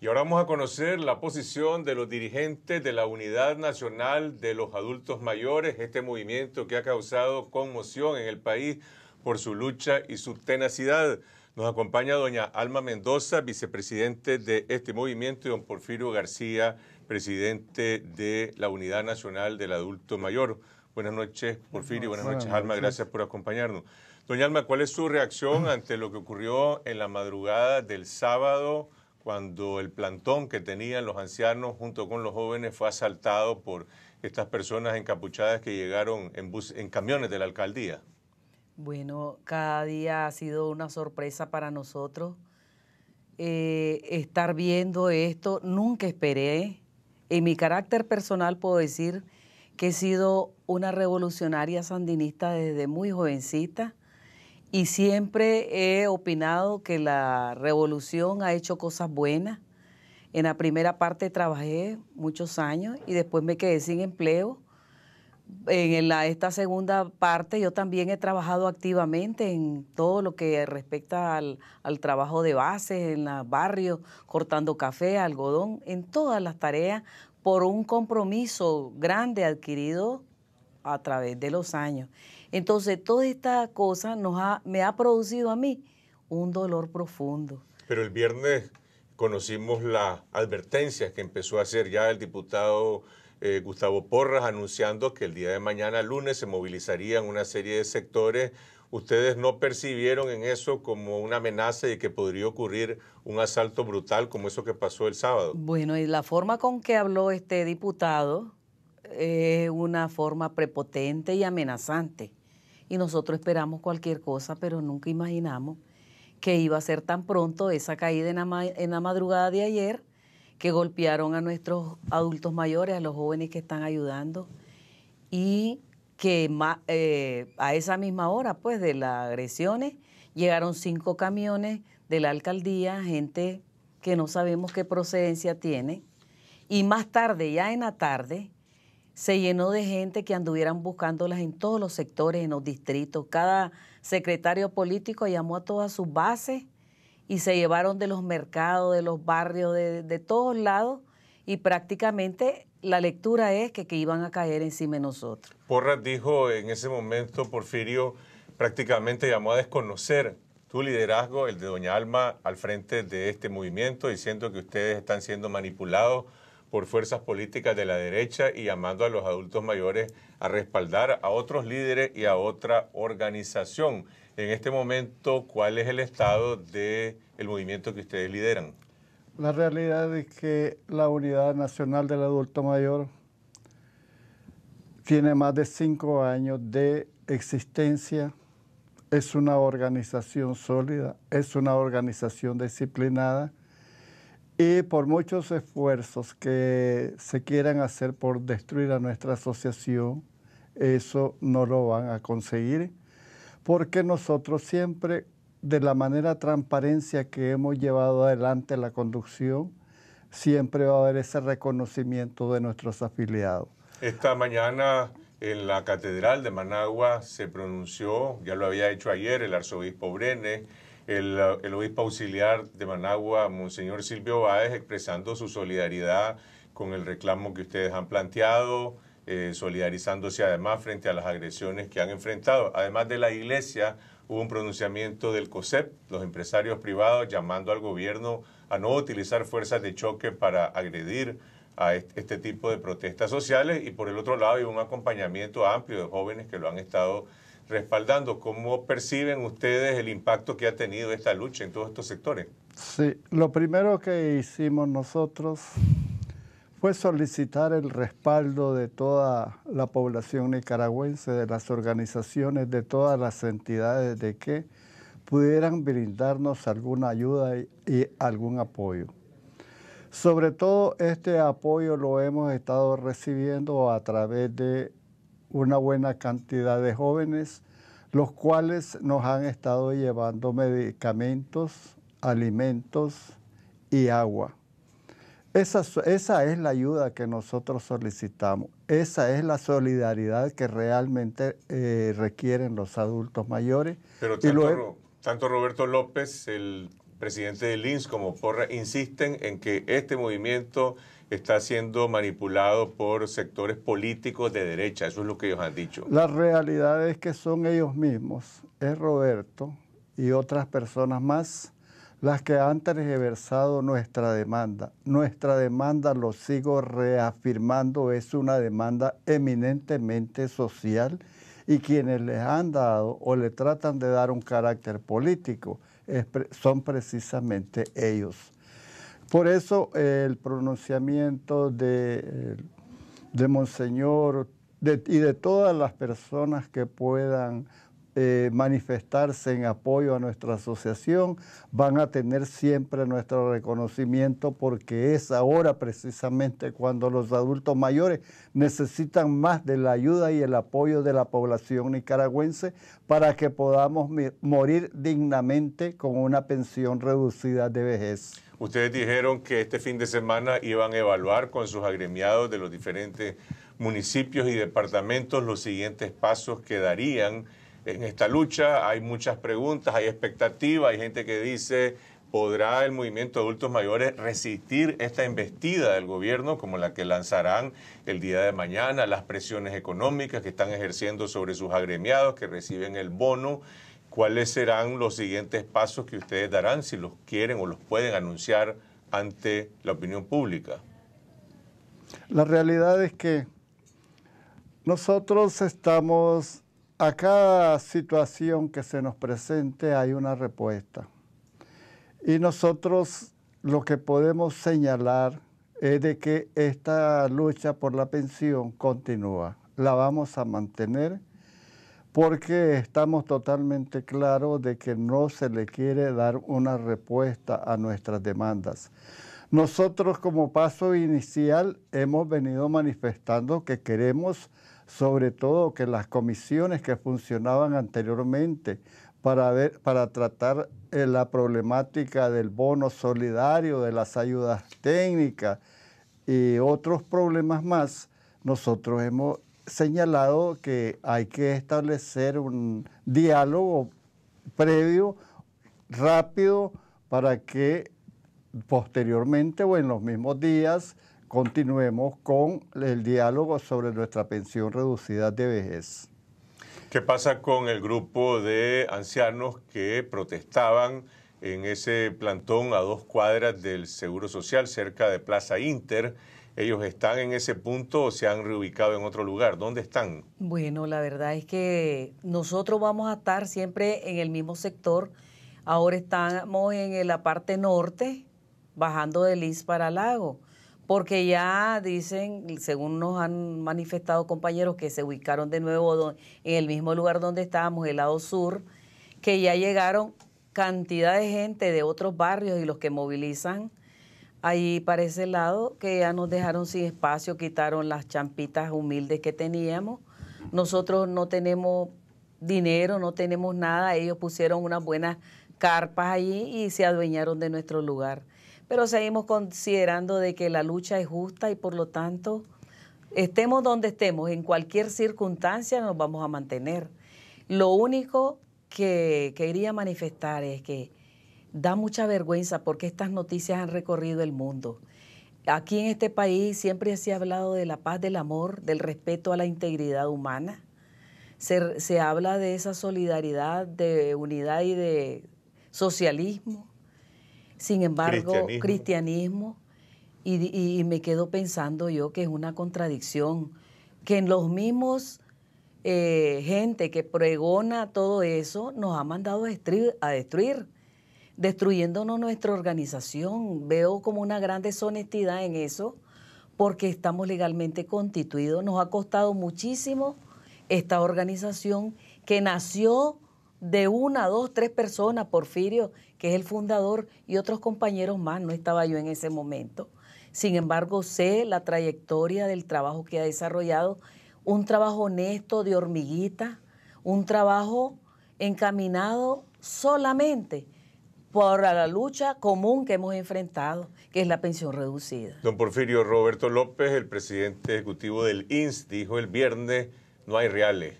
Y ahora vamos a conocer la posición de los dirigentes de la Unidad Nacional de los Adultos Mayores, este movimiento que ha causado conmoción en el país por su lucha y su tenacidad. Nos acompaña doña Alma Mendoza, vicepresidente de este movimiento, y don Porfirio García, presidente de la Unidad Nacional del Adulto Mayor. Buenas noches, Porfirio. Buenas noches, Alma. Gracias por acompañarnos. Doña Alma, ¿cuál es su reacción ante lo que ocurrió en la madrugada del sábado? cuando el plantón que tenían los ancianos junto con los jóvenes fue asaltado por estas personas encapuchadas que llegaron en, camiones de la alcaldía? Bueno, cada día ha sido una sorpresa para nosotros eh, estar viendo esto. Nunca esperé. En mi carácter personal puedo decir que he sido una revolucionaria sandinista desde muy jovencita y siempre he opinado que la revolución ha hecho cosas buenas. En la primera parte trabajé muchos años y después me quedé sin empleo. En la, esta segunda parte yo también he trabajado activamente en todo lo que respecta al, trabajo de bases, en los barrios, cortando café, algodón, en todas las tareas, por un compromiso grande adquirido a través de los años. Entonces, toda esta cosa nos me ha producido a mí un dolor profundo. Pero el viernes conocimos las advertencias que empezó a hacer ya el diputado eh, Gustavo Porras anunciando que el día de mañana, lunes, se movilizarían una serie de sectores. ¿Ustedes no percibieron en eso como una amenaza y que podría ocurrir un asalto brutal como eso que pasó el sábado? Bueno, y la forma con que habló este diputado es una forma prepotente y amenazante y nosotros esperamos cualquier cosa, pero nunca imaginamos que iba a ser tan pronto esa caída en la, madrugada de ayer que golpearon a nuestros adultos mayores, a los jóvenes que están ayudando y que eh, a esa misma hora, pues, de las agresiones, llegaron cinco camiones de la alcaldía, gente que no sabemos qué procedencia tiene. Y más tarde, ya en la tarde, se llenó de gente que anduvieran buscándolas en todos los sectores, en los distritos. Cada secretario político llamó a todas sus bases y se llevaron de los mercados, de los barrios, de, todos lados y prácticamente la lectura es que, que iban a caer encima de nosotros. Porras dijo en ese momento, Porfirio prácticamente llamó a desconocer tu liderazgo, el de Doña Alma, al frente de este movimiento, diciendo que ustedes están siendo manipulados por fuerzas políticas de la derecha y llamando a los adultos mayores a respaldar a otros líderes y a otra organización. En este momento, ¿cuál es el estado del movimiento que ustedes lideran? La realidad es que la Unidad Nacional del Adulto Mayor tiene más de cinco años de existencia, es una organización sólida, es una organización disciplinada y por muchos esfuerzos que se quieran hacer por destruir a nuestra asociación, eso no lo van a conseguir, porque nosotros siempre, de la manera transparencia que hemos llevado adelante la conducción, siempre va a haber ese reconocimiento de nuestros afiliados. Esta mañana en la Catedral de Managua se pronunció, ya lo había hecho ayer el arzobispo Brenes, eh, el, obispo auxiliar de Managua, Monseñor Silvio Báez, expresando su solidaridad con el reclamo que ustedes han planteado, eh, solidarizándose además frente a las agresiones que han enfrentado. Además de la iglesia, hubo un pronunciamiento del COSEP, los empresarios privados, llamando al gobierno a no utilizar fuerzas de choque para agredir a este tipo de protestas sociales y por el otro lado hay un acompañamiento amplio de jóvenes que lo han estado respaldando. ¿Cómo perciben ustedes el impacto que ha tenido esta lucha en todos estos sectores? Sí, lo primero que hicimos nosotros fue solicitar el respaldo de toda la población nicaragüense, de las organizaciones, de todas las entidades, de que pudieran brindarnos alguna ayuda y, y algún apoyo. Sobre todo este apoyo lo hemos estado recibiendo a través de una buena cantidad de jóvenes, los cuales nos han estado llevando medicamentos, alimentos y agua. Esa, esa, es la ayuda que nosotros solicitamos, esa es la solidaridad que realmente eh, requieren los adultos mayores. Pero tanto, Roberto López, el presidente del INS, como Porra, insisten en que este movimiento está siendo manipulado por sectores políticos de derecha. Eso es lo que ellos han dicho. La realidad es que son ellos mismos, es Roberto y otras personas más las que han tergiversado nuestra demanda. Nuestra demanda, lo sigo reafirmando, es una demanda eminentemente social y quienes les han dado o le tratan de dar un carácter político son precisamente ellos. Por eso el pronunciamiento de, eh, Monseñor y de todas las personas que puedan eh, manifestarse en apoyo a nuestra asociación, van a tener siempre nuestro reconocimiento porque es ahora precisamente cuando los adultos mayores necesitan más de la ayuda y el apoyo de la población nicaragüense para que podamos morir dignamente con una pensión reducida de vejez. Ustedes dijeron que este fin de semana iban a evaluar con sus agremiados de los diferentes municipios y departamentos los siguientes pasos que darían en esta lucha. Hay muchas preguntas, hay expectativas, hay gente que dice, ¿podrá el movimiento de adultos mayores resistir esta embestida del gobierno como la que lanzarán el día de mañana, las presiones económicas que están ejerciendo sobre sus agremiados que reciben el bono? cuáles serán los siguientes pasos que ustedes darán, si los quieren o los pueden anunciar ante la opinión pública. La realidad es que nosotros estamos, a cada situación que se nos presente hay una respuesta. Y nosotros lo que podemos señalar es de que esta lucha por la pensión continúa. La vamos a mantener porque estamos totalmente claros de que no se le quiere dar una respuesta a nuestras demandas. Nosotros como paso inicial hemos venido manifestando que queremos sobre todo que las comisiones que funcionaban anteriormente para, para tratar eh, la problemática del bono solidario, de las ayudas técnicas y otros problemas más, nosotros hemos señalado que hay que establecer un diálogo previo, rápido, para que posteriormente o en los mismos días continuemos con el diálogo sobre nuestra pensión reducida de vejez. ¿Qué pasa con el grupo de ancianos que protestaban en ese plantón a dos cuadras del Seguro Social, cerca de Plaza Inter? ellos están en ese punto o se han reubicado en otro lugar? ¿Dónde están? Bueno, la verdad es que nosotros vamos a estar siempre en el mismo sector. Ahora estamos en la parte norte, bajando de Liz para Lago, porque ya dicen, según nos han manifestado compañeros que se ubicaron de nuevo en el mismo lugar donde estábamos, el lado sur, que ya llegaron cantidad de gente de otros barrios y los que movilizan ahí para ese lado, que ya nos dejaron sin espacio, quitaron las champitas humildes que teníamos. Nosotros no tenemos dinero, no tenemos nada, ellos pusieron unas buenas carpas allí y se adueñaron de nuestro lugar. Pero seguimos considerando de que la lucha es justa y por lo tanto, estemos donde estemos, en cualquier circunstancia nos vamos a mantener. Lo único que quería manifestar es que da mucha vergüenza porque estas noticias han recorrido el mundo. Aquí en este país siempre se ha hablado de la paz, del amor, del respeto a la integridad humana. Se, habla de esa solidaridad, de unidad y de socialismo. Sin embargo, cristianismo. y, me quedo pensando yo que es una contradicción, que en los mismos eh, gente que pregona todo eso nos ha mandado A destruir destruyéndonos nuestra organización. Veo como una gran deshonestidad en eso, porque estamos legalmente constituidos. Nos ha costado muchísimo esta organización que nació de una, dos, tres personas, Porfirio, que es el fundador, y otros compañeros más, no estaba yo en ese momento. Sin embargo, sé la trayectoria del trabajo que ha desarrollado, un trabajo honesto de hormiguita, un trabajo encaminado solamente ahora la lucha común que hemos enfrentado, que es la pensión reducida. Don Porfirio Roberto López, el presidente ejecutivo del INS, dijo el viernes, no hay reales.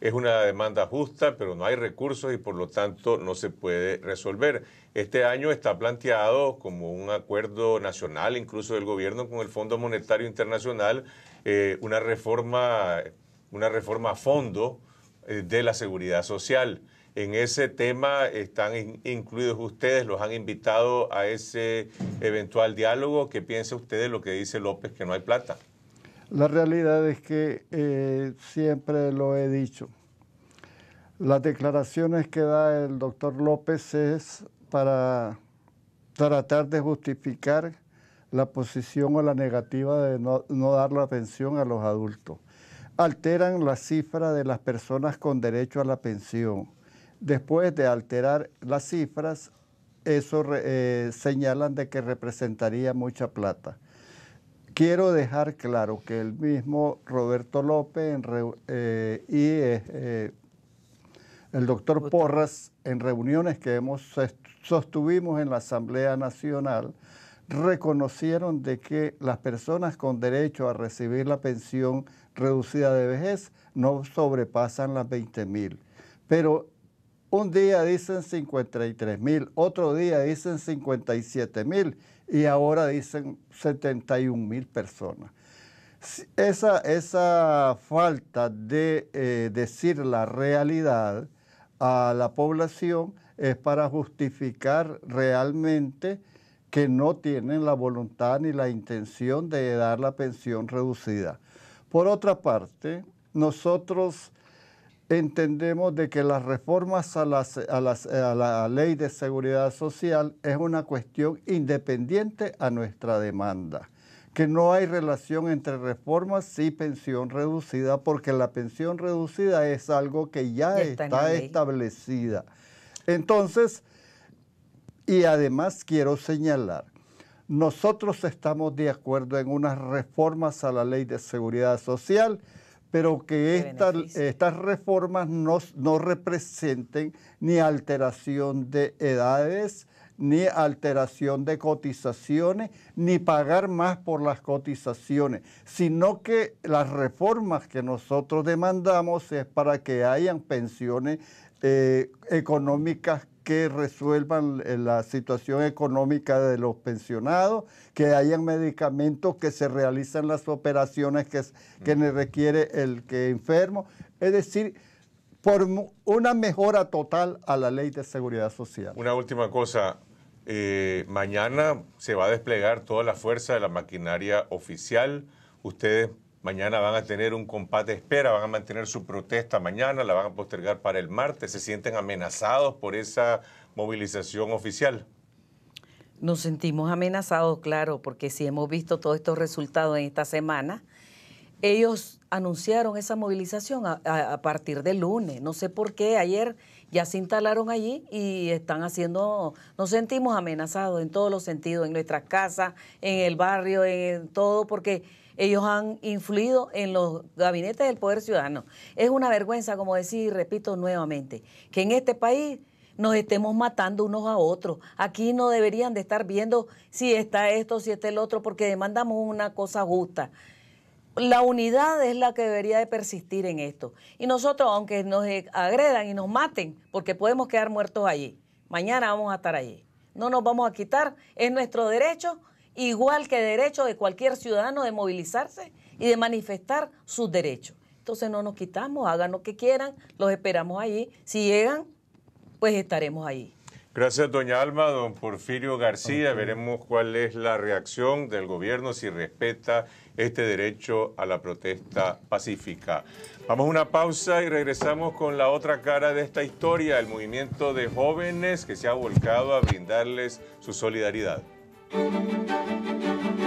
Es una demanda justa, pero no hay recursos y por lo tanto no se puede resolver. Este año está planteado como un acuerdo nacional, incluso del gobierno con el Fondo Monetario Internacional, eh, una reforma, una reforma a fondo eh, de la seguridad social. En ese tema están incluidos ustedes, los han invitado a ese eventual diálogo. ¿Qué piensa usted de lo que dice López, que no hay plata? La realidad es que eh, siempre lo he dicho. Las declaraciones que da el doctor López es para tratar de justificar la posición o la negativa de no, no dar la pensión a los adultos alteran la cifra de las personas con derecho a la pensión después de alterar las cifras, eso eh, señalan de que representaría mucha plata. Quiero dejar claro que el mismo Roberto López eh, y eh, el doctor Porras, en reuniones que hemos sostuvimos en la Asamblea Nacional, reconocieron de que las personas con derecho a recibir la pensión reducida de vejez no sobrepasan las 20 mil. Pero un día dicen 53 mil, otro día dicen 57 mil y ahora dicen 71 mil personas. Esa, esa, falta de eh, decir la realidad a la población es para justificar realmente que no tienen la voluntad ni la intención de dar la pensión reducida. Por otra parte, nosotros entendemos de que las reformas eh, a, la ley de seguridad social es una cuestión independiente a nuestra demanda, que no hay relación entre reformas y pensión reducida, porque la pensión reducida es algo que ya, está, establecida. Entonces, y además quiero señalar, nosotros estamos de acuerdo en unas reformas a la ley de seguridad social, pero que estas reformas no, no representen ni alteración de edades, ni alteración de cotizaciones, ni pagar más por las cotizaciones, sino que las reformas que nosotros demandamos es para que hayan pensiones eh, económicas que resuelvan eh, la situación económica de los pensionados, que hayan medicamentos, que se realicen las operaciones que, que requiere el que enfermo. Es decir, por una mejora total a la ley de seguridad social. Una última cosa, eh, mañana se va a desplegar toda la fuerza de la maquinaria oficial. Ustedes Mañana van a tener un compás de espera, van a mantener su protesta mañana, la van a postergar para el martes. ¿Se sienten amenazados por esa movilización oficial? Nos sentimos amenazados, claro, porque si hemos visto todos estos resultados en esta semana, ellos anunciaron esa movilización a, a partir del lunes. No sé por qué ayer ya se instalaron allí y están haciendo, nos sentimos amenazados en todos los sentidos, en nuestras casas, en el barrio, en todo, porque ellos han influido en los gabinetes del poder ciudadano. Es una vergüenza, como decir, repito nuevamente, que en este país nos estemos matando unos a otros. Aquí no deberían de estar viendo si está esto, si está el otro, porque demandamos una cosa justa. La unidad es la que debería de persistir en esto. Y nosotros, aunque nos agredan y nos maten, porque podemos quedar muertos allí, mañana vamos a estar allí. No nos vamos a quitar, es nuestro derecho igual que derecho de cualquier ciudadano de movilizarse y de manifestar sus derechos. Entonces no nos quitamos, hagan lo que quieran, los esperamos ahí. Si llegan, pues estaremos ahí. Gracias, doña Alma, don Porfirio García. Veremos cuál es la reacción del gobierno si respeta este derecho a la protesta pacífica. Vamos a una pausa y regresamos con la otra cara de esta historia, el movimiento de jóvenes que se ha volcado a brindarles su solidaridad. Música